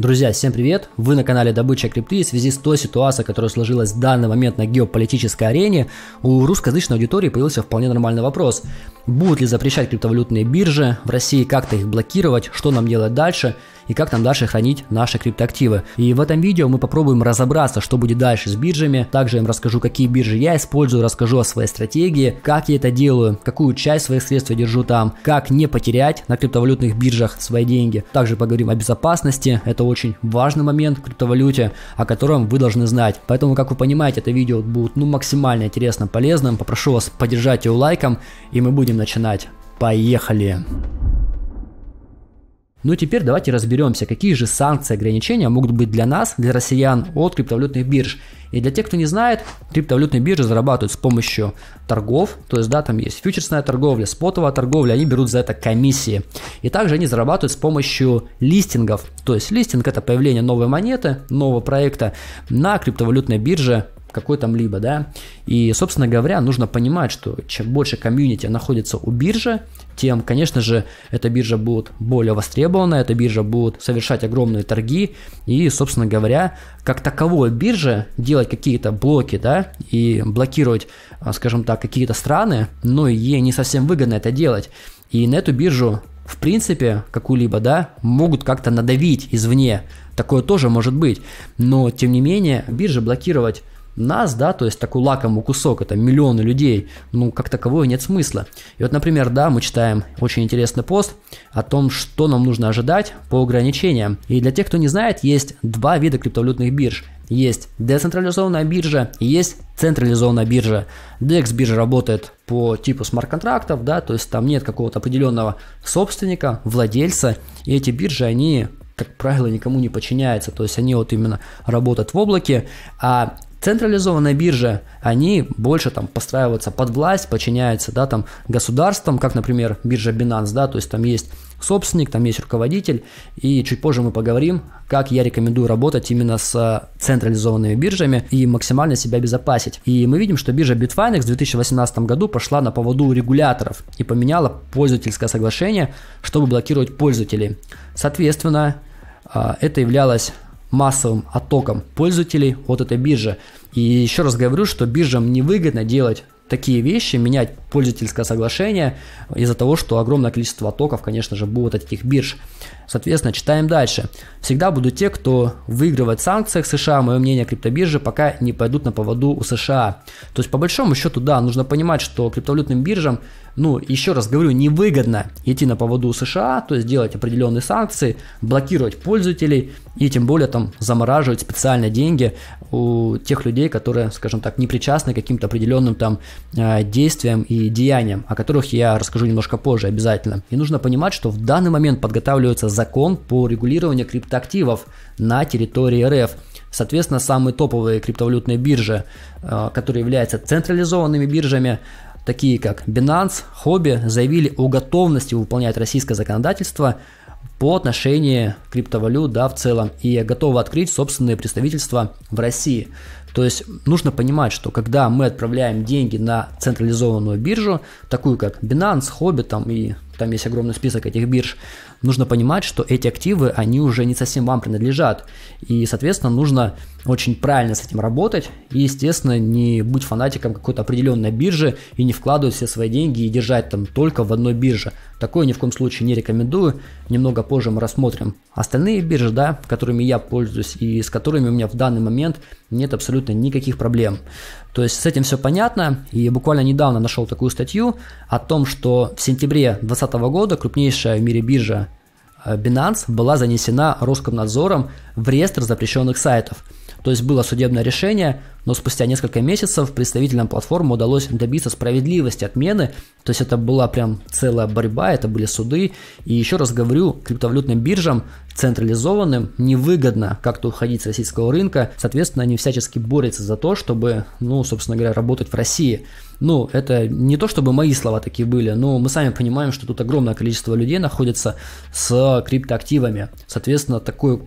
Друзья, всем привет! Вы на канале Добыча крипты. В связи с той ситуацией, которая сложилась в данный момент на геополитической арене, у русскоязычной аудитории появился вполне нормальный вопрос. Будут ли запрещать криптовалютные биржи в России, как-то их блокировать, что нам делать дальше – и как нам дальше хранить наши криптоактивы. И в этом видео мы попробуем разобраться, что будет дальше с биржами. Также я им расскажу, какие биржи я использую, расскажу о своей стратегии, как я это делаю, какую часть своих средств я держу там, как не потерять на криптовалютных биржах свои деньги. Также поговорим о безопасности, это очень важный момент в криптовалюте, о котором вы должны знать. Поэтому, как вы понимаете, это видео будет ну, максимально интересным, полезным. Попрошу вас поддержать его лайком, и мы будем начинать. Поехали! Поехали! Ну и теперь давайте разберемся, какие же санкции ограничения могут быть для нас, для россиян, от криптовалютных бирж. И для тех, кто не знает, криптовалютные биржи зарабатывают с помощью торгов, то есть, да, там есть фьючерсная торговля, спотовая торговля, они берут за это комиссии. И также они зарабатывают с помощью листингов, то есть листинг это появление новой монеты, нового проекта на криптовалютной бирже какой там либо, да. И, собственно говоря, нужно понимать, что чем больше комьюнити находится у биржи, тем, конечно же, эта биржа будет более востребована, эта биржа будет совершать огромные торги, и, собственно говоря, как таковой бирже делать какие-то блоки, да, и блокировать, а, скажем так, какие-то страны, но ей не совсем выгодно это делать. И на эту биржу в принципе, какую-либо, да, могут как-то надавить извне. Такое тоже может быть. Но, тем не менее, бирже блокировать нас, да, то есть такой лакомый кусок, это миллионы людей, ну, как таковой нет смысла. И вот, например, да, мы читаем очень интересный пост о том, что нам нужно ожидать по ограничениям. И для тех, кто не знает, есть два вида криптовалютных бирж. Есть децентрализованная биржа, есть централизованная биржа. DEX биржа работает по типу смарт-контрактов, да, то есть там нет какого-то определенного собственника, владельца, и эти биржи, они как правило, никому не подчиняются, то есть они вот именно работают в облаке, а Централизованная биржа, они больше там подстраиваются под власть, подчиняются, да, там государствам, как, например, биржа Binance, да, то есть там есть собственник, там есть руководитель, и чуть позже мы поговорим, как я рекомендую работать именно с э, централизованными биржами и максимально себя безопасить. И мы видим, что биржа Bitfinex в 2018 году пошла на поводу регуляторов и поменяла пользовательское соглашение, чтобы блокировать пользователей. Соответственно, э, это являлось массовым оттоком пользователей от этой биржи. И еще раз говорю, что биржам невыгодно делать такие вещи, менять пользовательское соглашение из-за того, что огромное количество оттоков, конечно же, будет от этих бирж. Соответственно, читаем дальше. Всегда будут те, кто выигрывает в санкциях США, мое мнение, криптобиржи пока не пойдут на поводу у США. То есть, по большому счету, да, нужно понимать, что криптовалютным биржам ну, еще раз говорю, невыгодно идти на поводу у США, то есть делать определенные санкции, блокировать пользователей и тем более там замораживать специально деньги у тех людей, которые, скажем так, не причастны к каким-то определенным там э, действиям и деяниям, о которых я расскажу немножко позже обязательно. И нужно понимать, что в данный момент подготавливается закон по регулированию криптоактивов на территории РФ. Соответственно, самые топовые криптовалютные биржи, э, которые являются централизованными биржами, такие как Binance, Hobby, заявили о готовности выполнять российское законодательство по отношению криптовалют да, в целом и готовы открыть собственные представительства в России. То есть нужно понимать, что когда мы отправляем деньги на централизованную биржу, такую как Binance, Hobby там и там есть огромный список этих бирж, нужно понимать, что эти активы, они уже не совсем вам принадлежат. И, соответственно, нужно очень правильно с этим работать и, естественно, не быть фанатиком какой-то определенной биржи и не вкладывать все свои деньги и держать там только в одной бирже. Такое ни в коем случае не рекомендую, немного позже мы рассмотрим. Остальные биржи, да, которыми я пользуюсь и с которыми у меня в данный момент нет абсолютно никаких проблем. То есть с этим все понятно, и буквально недавно нашел такую статью о том, что в сентябре 2020 года крупнейшая в мире биржа э, Binance была занесена Роскомнадзором в реестр запрещенных сайтов – то есть было судебное решение, но спустя несколько месяцев представителям платформы удалось добиться справедливости отмены, то есть это была прям целая борьба, это были суды, и еще раз говорю, криптовалютным биржам централизованным невыгодно как-то уходить с российского рынка, соответственно, они всячески борются за то, чтобы, ну, собственно говоря, работать в России. Ну, это не то, чтобы мои слова такие были, но мы сами понимаем, что тут огромное количество людей находится с криптоактивами. Соответственно, такой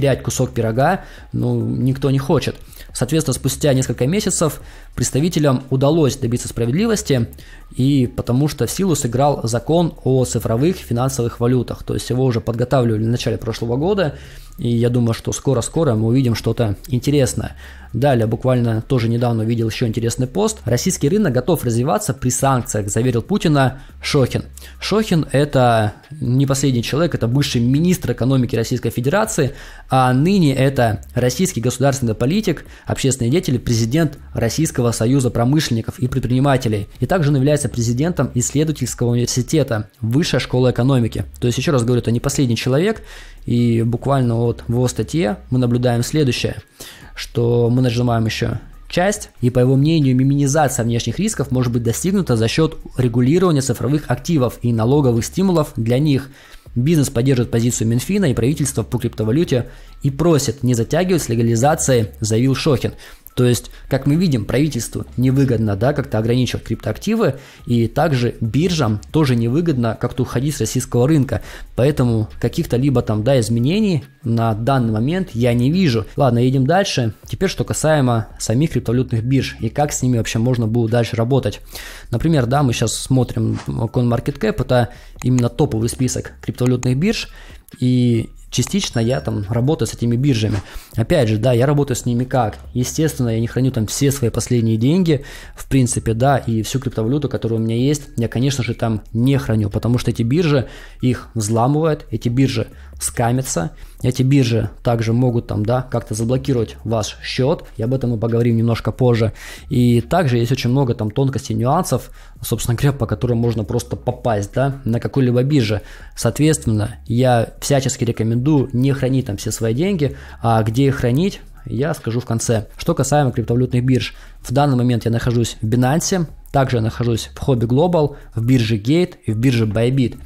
терять кусок пирога, ну, никто не хочет. Соответственно, спустя несколько месяцев представителям удалось добиться справедливости, и потому что в силу сыграл закон о цифровых финансовых валютах, то есть его уже подготавливали в начале прошлого года, и я думаю, что скоро-скоро мы увидим что-то интересное. Далее, буквально тоже недавно увидел еще интересный пост. Российский рынок готов развиваться при санкциях, заверил Путина Шохин. Шохин – это не последний человек, это бывший министр экономики Российской Федерации, а ныне это российский государственный политик, общественный деятель, президент Российского союза промышленников и предпринимателей. И также он является президентом исследовательского университета, высшая школа экономики. То есть, еще раз говорю, это не последний человек, и буквально вот в его статье мы наблюдаем следующее, что мы нажимаем еще часть, и по его мнению, минимизация внешних рисков может быть достигнута за счет регулирования цифровых активов и налоговых стимулов для них. Бизнес поддерживает позицию Минфина и правительства по криптовалюте и просит не затягивать с легализацией, заявил Шохин. То есть, как мы видим, правительству невыгодно да, как-то ограничивать криптоактивы, и также биржам тоже невыгодно как-то уходить с российского рынка. Поэтому каких-то либо там да, изменений на данный момент я не вижу. Ладно, едем дальше. Теперь, что касаемо самих криптовалютных бирж и как с ними вообще можно будет дальше работать. Например, да, мы сейчас смотрим CoinMarketCap, это именно топовый список криптовалютных бирж, и частично я там работаю с этими биржами. Опять же, да, я работаю с ними как? Естественно, я не храню там все свои последние деньги, в принципе, да, и всю криптовалюту, которая у меня есть, я, конечно же, там не храню, потому что эти биржи их взламывают, эти биржи скамиться. Эти биржи также могут там, да, как-то заблокировать ваш счет, и об этом мы поговорим немножко позже. И также есть очень много там тонкостей, нюансов, собственно говоря, по которым можно просто попасть, да, на какой-либо бирже. Соответственно, я всячески рекомендую не хранить там все свои деньги, а где их хранить, я скажу в конце. Что касаемо криптовалютных бирж, в данный момент я нахожусь в Binance, также я нахожусь в Hobby Global, в бирже Gate и в бирже Bybit.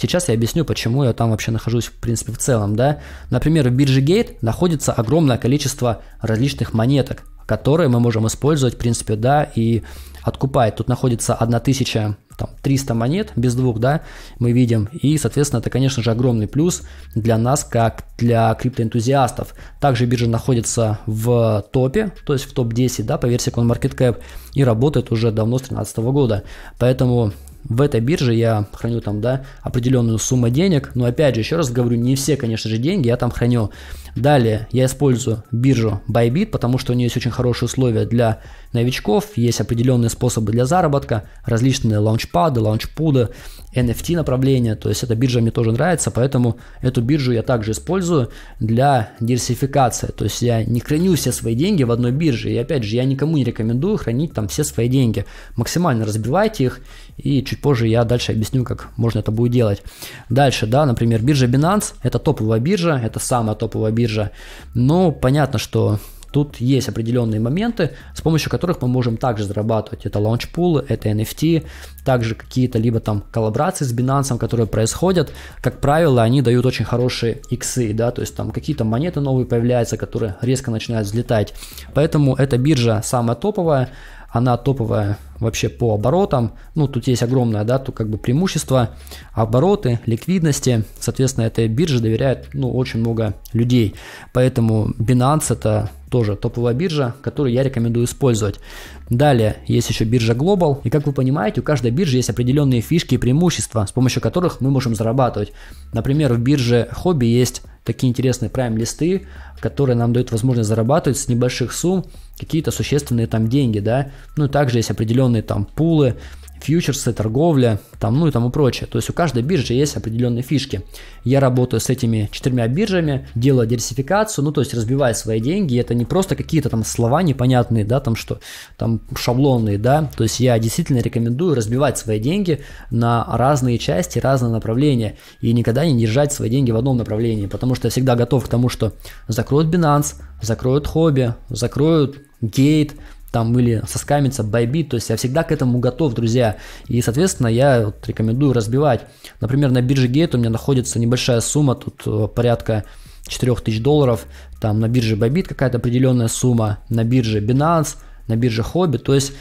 Сейчас я объясню, почему я там вообще нахожусь в принципе в целом, да. Например, в бирже Gate находится огромное количество различных монеток, которые мы можем использовать, в принципе, да, и откупать. Тут находится 1000 там 300 монет без двух, да, мы видим. И, соответственно, это, конечно же, огромный плюс для нас, как для криптоэнтузиастов. Также биржа находится в топе, то есть в топ-10, да, по версии CoinMarketCap, и работает уже давно с 2013 года. Поэтому в этой бирже я храню там, да, определенную сумму денег, но опять же, еще раз говорю, не все, конечно же, деньги я там храню. Далее я использую биржу Bybit, потому что у нее есть очень хорошие условия для новичков, есть определенные способы для заработка, различные лаунчпады, лаунчпуды NFT направление, то есть эта биржа мне тоже нравится, поэтому эту биржу я также использую для диверсификации, то есть я не храню все свои деньги в одной бирже, и опять же, я никому не рекомендую хранить там все свои деньги, максимально разбивайте их, и чуть позже я дальше объясню, как можно это будет делать. Дальше, да, например, биржа Binance, это топовая биржа, это самая топовая биржа, ну, понятно, что Тут есть определенные моменты, с помощью которых мы можем также зарабатывать. Это лаунчпулы, это NFT, также какие-то либо там коллаборации с Binance, которые происходят. Как правило, они дают очень хорошие иксы, да, то есть там какие-то монеты новые появляются, которые резко начинают взлетать. Поэтому эта биржа самая топовая, она топовая вообще по оборотам. Ну, тут есть огромное, да, тут как бы преимущество, обороты, ликвидности. Соответственно, этой бирже доверяет, ну, очень много людей. Поэтому Binance это тоже топовая биржа, которую я рекомендую использовать. Далее есть еще биржа Global. И как вы понимаете, у каждой биржи есть определенные фишки и преимущества, с помощью которых мы можем зарабатывать. Например, в бирже Hobby есть такие интересные прайм-листы, которые нам дают возможность зарабатывать с небольших сумм какие-то существенные там деньги, да. Ну и также есть определенные определенные там пулы, фьючерсы, торговля, там, ну и тому прочее. То есть у каждой биржи есть определенные фишки. Я работаю с этими четырьмя биржами, делаю диверсификацию, ну то есть разбиваю свои деньги. Это не просто какие-то там слова непонятные, да, там что, там шаблонные, да. То есть я действительно рекомендую разбивать свои деньги на разные части, разные направления и никогда не держать свои деньги в одном направлении, потому что я всегда готов к тому, что закроют Binance, закроют Хобби, закроют Гейт, там были соскамиться, байбит, то есть я всегда к этому готов, друзья. И, соответственно, я вот рекомендую разбивать. Например, на бирже Gate у меня находится небольшая сумма, тут э, порядка 4000 долларов, там на бирже Bybit какая-то определенная сумма, на бирже Binance, на бирже Hobby, то есть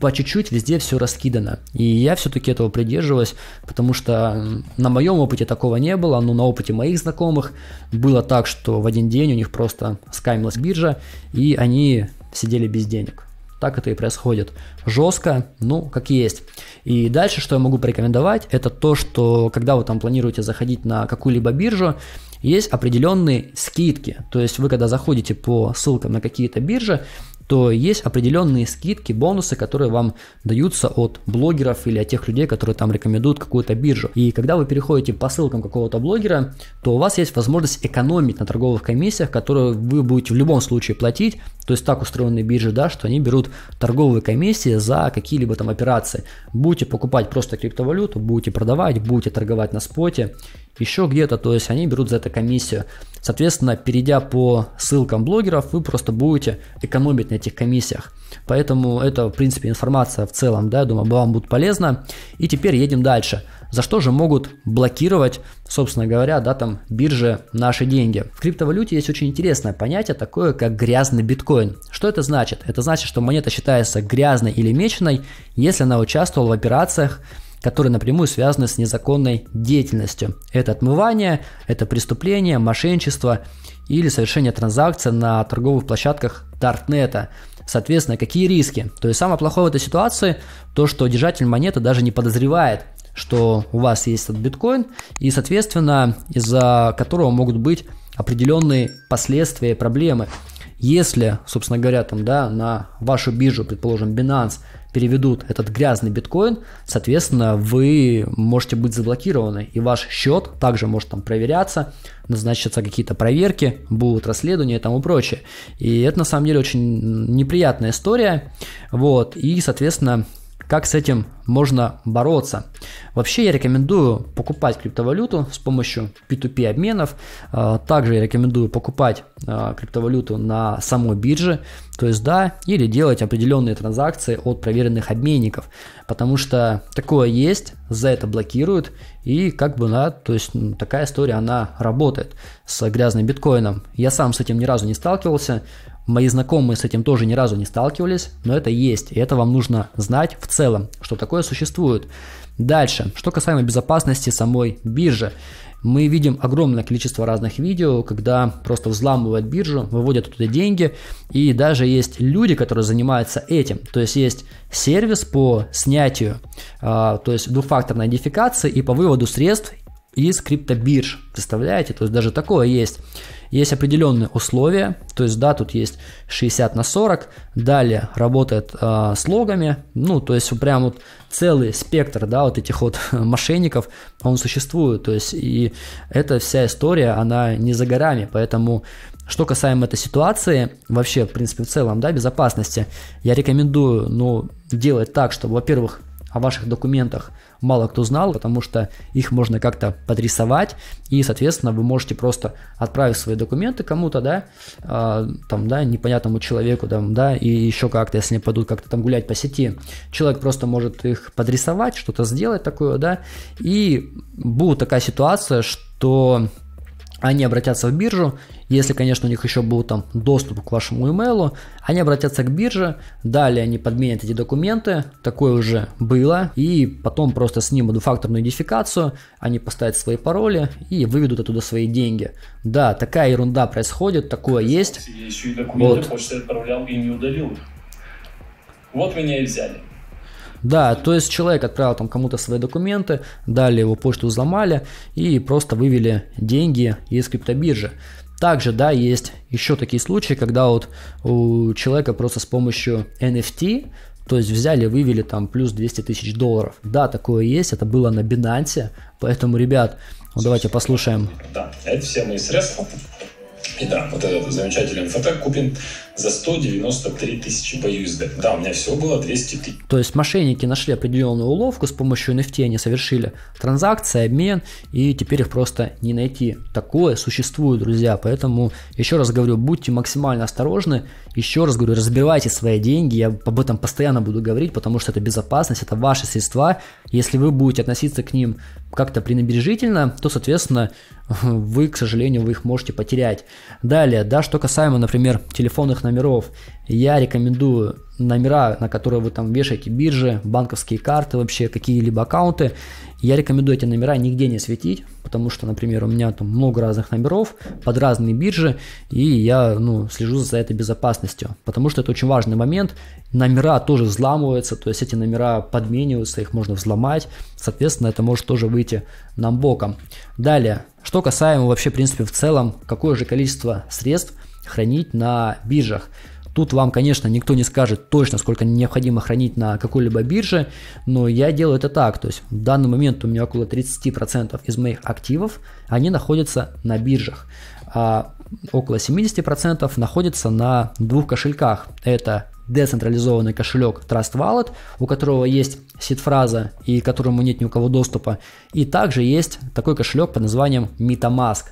по чуть-чуть везде все раскидано. И я все-таки этого придерживаюсь, потому что на моем опыте такого не было, но на опыте моих знакомых было так, что в один день у них просто скаймилась биржа, и они сидели без денег. Так это и происходит. Жестко, ну, как есть. И дальше, что я могу порекомендовать, это то, что когда вы там планируете заходить на какую-либо биржу, есть определенные скидки. То есть вы когда заходите по ссылкам на какие-то биржи, то есть определенные скидки, бонусы, которые вам даются от блогеров или от тех людей, которые там рекомендуют какую-то биржу. И когда вы переходите по ссылкам какого-то блогера, то у вас есть возможность экономить на торговых комиссиях, которые вы будете в любом случае платить. То есть так устроены биржи, да, что они берут торговые комиссии за какие-либо там операции. Будете покупать просто криптовалюту, будете продавать, будете торговать на споте еще где-то, то есть они берут за это комиссию. Соответственно, перейдя по ссылкам блогеров, вы просто будете экономить на этих комиссиях. Поэтому это, в принципе, информация в целом, да, я думаю, вам будет полезно. И теперь едем дальше. За что же могут блокировать, собственно говоря, да, там биржи наши деньги? В криптовалюте есть очень интересное понятие, такое как грязный биткоин. Что это значит? Это значит, что монета считается грязной или меченой, если она участвовала в операциях, которые напрямую связаны с незаконной деятельностью. Это отмывание, это преступление, мошенничество или совершение транзакций на торговых площадках Тартнета. Соответственно, какие риски? То есть самое плохое в этой ситуации то, что держатель монеты даже не подозревает, что у вас есть этот биткоин, и, соответственно, из-за которого могут быть определенные последствия и проблемы. Если, собственно говоря, там, да, на вашу биржу, предположим, Binance, переведут этот грязный биткоин, соответственно, вы можете быть заблокированы, и ваш счет также может там проверяться, назначатся какие-то проверки, будут расследования и тому прочее. И это на самом деле очень неприятная история, вот, и, соответственно, как с этим можно бороться. Вообще я рекомендую покупать криптовалюту с помощью P2P обменов. А, также я рекомендую покупать а, криптовалюту на самой бирже, то есть да, или делать определенные транзакции от проверенных обменников, потому что такое есть, за это блокируют, и как бы, да, то есть такая история, она работает с грязным биткоином. Я сам с этим ни разу не сталкивался, Мои знакомые с этим тоже ни разу не сталкивались, но это есть, и это вам нужно знать в целом, что такое существует. Дальше, что касаемо безопасности самой биржи. Мы видим огромное количество разных видео, когда просто взламывают биржу, выводят туда деньги, и даже есть люди, которые занимаются этим. То есть есть сервис по снятию, а, то есть двухфакторной идентификации и по выводу средств из криптобирж. Представляете? То есть даже такое есть. Есть определенные условия, то есть да, тут есть 60 на 40, далее работает э, с логами, ну то есть прям вот целый спектр, да, вот этих вот мошенников, он существует, то есть и эта вся история, она не за горами, поэтому что касаемо этой ситуации, вообще, в принципе, в целом, да, безопасности, я рекомендую, ну, делать так, чтобы, во-первых, о ваших документах – мало кто знал, потому что их можно как-то подрисовать, и, соответственно, вы можете просто отправить свои документы кому-то, да, а, там, да, непонятному человеку, там, да, и еще как-то, если они пойдут как-то там гулять по сети, человек просто может их подрисовать, что-то сделать такое, да, и будет такая ситуация, что они обратятся в биржу, если, конечно, у них еще был там доступ к вашему имейлу, они обратятся к бирже, далее они подменят эти документы, такое уже было, и потом просто снимут двухфакторную идентификацию, они поставят свои пароли и выведут оттуда свои деньги. Да, такая ерунда происходит, такое есть. Я еще и документы вот. почты отправлял и не удалил Вот меня и взяли. Да, то есть человек отправил там кому-то свои документы, дали его почту взломали и просто вывели деньги из криптобиржи. Также, да, есть еще такие случаи, когда вот у человека просто с помощью NFT, то есть взяли, вывели там плюс 200 тысяч долларов. Да, такое есть, это было на Binance, поэтому, ребят, ну, давайте послушаем. Да, это все мои средства. И да, вот этот замечательный МФТ Купин за 193 тысячи по USD. Да, у меня всего было 200 тысяч. То есть мошенники нашли определенную уловку, с помощью NFT они совершили транзакции, обмен, и теперь их просто не найти. Такое существует, друзья, поэтому еще раз говорю, будьте максимально осторожны, еще раз говорю, разбивайте свои деньги, я об этом постоянно буду говорить, потому что это безопасность, это ваши средства, если вы будете относиться к ним как-то пренебрежительно, то, соответственно, вы, к сожалению, вы их можете потерять. Далее, да, что касаемо, например, телефонных номеров, я рекомендую номера, на которые вы там вешаете биржи, банковские карты, вообще какие-либо аккаунты. Я рекомендую эти номера нигде не светить, потому что, например, у меня там много разных номеров под разные биржи, и я ну, слежу за этой безопасностью, потому что это очень важный момент. Номера тоже взламываются, то есть эти номера подмениваются, их можно взломать, соответственно, это может тоже выйти нам боком. Далее, что касаемо вообще, в принципе, в целом, какое же количество средств – хранить на биржах. Тут вам, конечно, никто не скажет точно, сколько необходимо хранить на какой-либо бирже, но я делаю это так. То есть в данный момент у меня около 30% из моих активов, они находятся на биржах, а около 70% находятся на двух кошельках. Это децентрализованный кошелек Trust Wallet, у которого есть сид-фраза и которому нет ни у кого доступа. И также есть такой кошелек под названием MetaMask.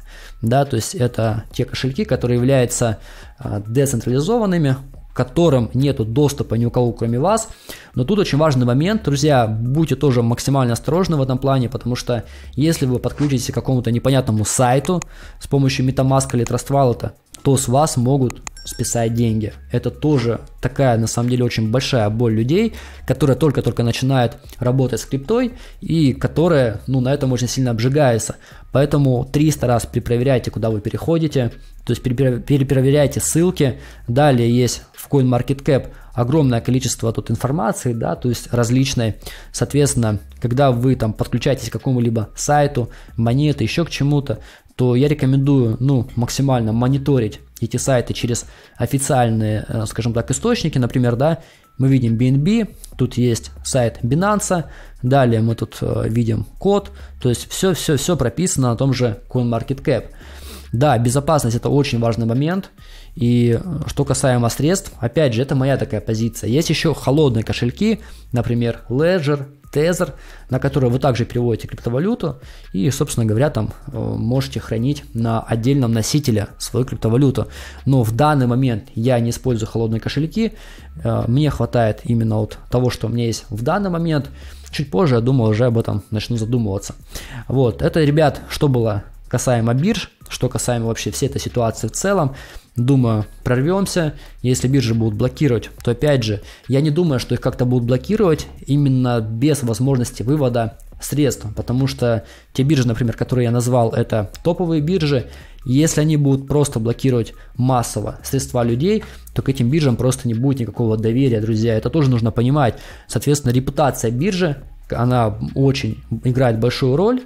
Да, то есть это те кошельки, которые являются а, децентрализованными, которым нету доступа ни у кого, кроме вас. Но тут очень важный момент, друзья, будьте тоже максимально осторожны в этом плане, потому что если вы подключитесь к какому-то непонятному сайту с помощью MetaMask или Trust Wallet, то с вас могут списать деньги. Это тоже такая, на самом деле, очень большая боль людей, которые только-только начинают работать с криптой и которые, ну, на этом очень сильно обжигаются. Поэтому 300 раз перепроверяйте, куда вы переходите, то есть перепроверяйте ссылки. Далее есть в CoinMarketCap огромное количество тут информации, да, то есть различной. Соответственно, когда вы там подключаетесь к какому-либо сайту, монеты, еще к чему-то, то я рекомендую ну, максимально мониторить эти сайты через официальные, э, скажем так, источники. Например, да, мы видим BNB, тут есть сайт Binance, далее мы тут э, видим код, то есть все-все-все прописано на том же CoinMarketCap. Да, безопасность это очень важный момент. И э, что касаемо средств, опять же, это моя такая позиция. Есть еще холодные кошельки, например, Ledger, Tether, на которые вы также переводите криптовалюту и, собственно говоря, там э, можете хранить на отдельном носителе свою криптовалюту. Но в данный момент я не использую холодные кошельки, э, мне хватает именно вот того, что у меня есть в данный момент. Чуть позже, я думаю, уже об этом начну задумываться. Вот, это, ребят, что было касаемо бирж, что касаемо вообще всей этой ситуации в целом, думаю, прорвемся. Если биржи будут блокировать, то опять же, я не думаю, что их как-то будут блокировать именно без возможности вывода средств, потому что те биржи, например, которые я назвал, это топовые биржи, если они будут просто блокировать массово средства людей, то к этим биржам просто не будет никакого доверия, друзья, это тоже нужно понимать. Соответственно, репутация биржи она очень играет большую роль,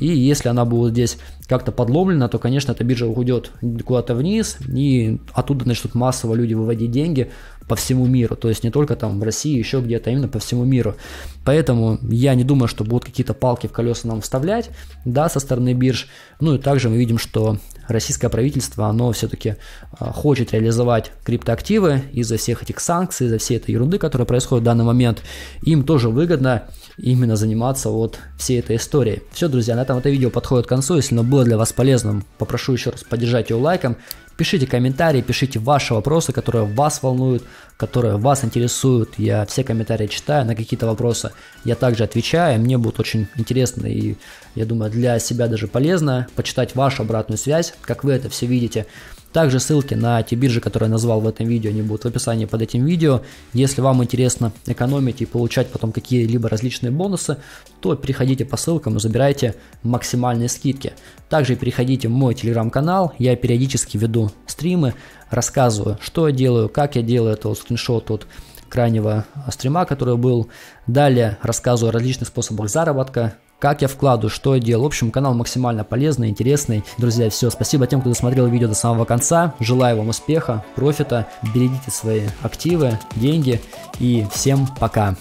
и если она будет здесь как-то подломлено, то, конечно, эта биржа уйдет куда-то вниз, и оттуда начнут массово люди выводить деньги по всему миру, то есть не только там в России, еще где-то, а именно по всему миру. Поэтому я не думаю, что будут какие-то палки в колеса нам вставлять, да, со стороны бирж. Ну и также мы видим, что российское правительство, оно все-таки а, хочет реализовать криптоактивы из-за всех этих санкций, из-за всей этой ерунды, которая происходит в данный момент. Им тоже выгодно именно заниматься вот всей этой историей. Все, друзья, на этом это видео подходит к концу. Если оно было было для вас полезным, попрошу еще раз поддержать его лайком. Пишите комментарии, пишите ваши вопросы, которые вас волнуют, которые вас интересуют. Я все комментарии читаю, на какие-то вопросы я также отвечаю. Мне будет очень интересно и, я думаю, для себя даже полезно почитать вашу обратную связь, как вы это все видите. Также ссылки на те биржи, которые я назвал в этом видео, они будут в описании под этим видео. Если вам интересно экономить и получать потом какие-либо различные бонусы, то переходите по ссылкам и забирайте максимальные скидки. Также переходите в мой телеграм-канал, я периодически веду стримы, рассказываю, что я делаю, как я делаю, это скриншот от крайнего стрима, который был. Далее рассказываю о различных способах заработка, как я вкладываю, что я делаю. В общем, канал максимально полезный, интересный. Друзья, все, спасибо тем, кто досмотрел видео до самого конца. Желаю вам успеха, профита, берегите свои активы, деньги и всем пока.